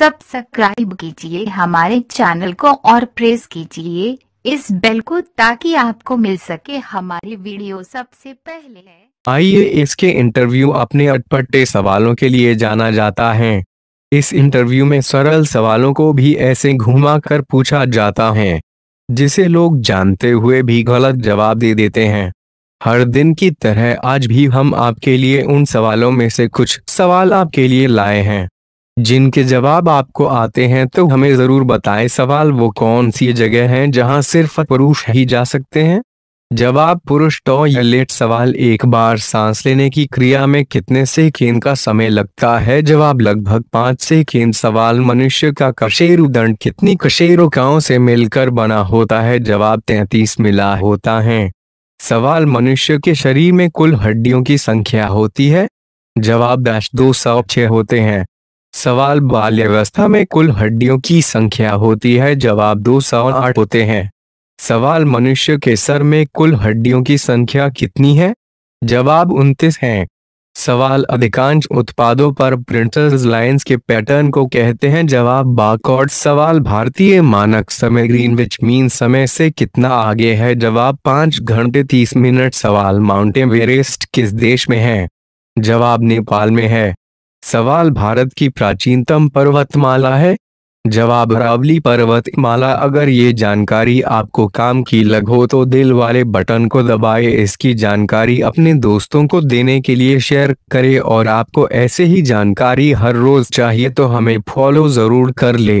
subscribe कीजिए हमारे channel को और प्रेस कीजिए इस बेल को ताकि आपको मिल सके हमारी वीडियो सबसे पहले आइए इसके इंटरव्यू अपने अटपटे सवालों के लिए जाना जाता है इस इंटरव्यू में सरल सवालों को भी ऐसे घुमाकर कर पूछा जाता है जिसे लोग जानते हुए भी गलत जवाब दे देते हैं हर दिन की तरह आज भी हम आपके लिए उन सवालों में से कुछ सवाल आपके लिए लाए हैं जिनके जवाब आपको आते हैं तो हमें जरूर बताएं सवाल वो कौन सी जगह है जहां सिर्फ पुरुष ही जा सकते हैं जवाब पुरुष लेट सवाल एक बार सांस लेने की क्रिया में कितने सेकेंड का समय लगता है जवाब लगभग पांच से सेकेंड सवाल मनुष्य का कशेरु दंड कितनी कशेरुकाओं से मिलकर बना होता है जवाब तैतीस मिला होता है सवाल मनुष्य के शरीर में कुल हड्डियों की संख्या होती है जवाब दाश दो सौ छह होते हैं सवाल बाल्यावस्था में कुल हड्डियों की संख्या होती है जवाब दो सौ आठ होते हैं सवाल मनुष्य के सर में कुल हड्डियों की संख्या कितनी है जवाब उनतीस है सवाल अधिकांश उत्पादों पर प्रिंटर्स लाइंस के पैटर्न को कहते हैं जवाब बाकॉर्ड सवाल भारतीय मानक समय ग्रीन विच मीन समय से कितना आगे है जवाब पांच घंटे तीस मिनट सवाल माउंटेन वेरेस्ट किस देश में है जवाब नेपाल में है सवाल भारत की प्राचीनतम पर्वतमाला है जवाब रावली पर्वतमाला अगर ये जानकारी आपको काम की लग हो तो दिल वाले बटन को दबाए इसकी जानकारी अपने दोस्तों को देने के लिए शेयर करें और आपको ऐसे ही जानकारी हर रोज चाहिए तो हमें फॉलो जरूर कर ले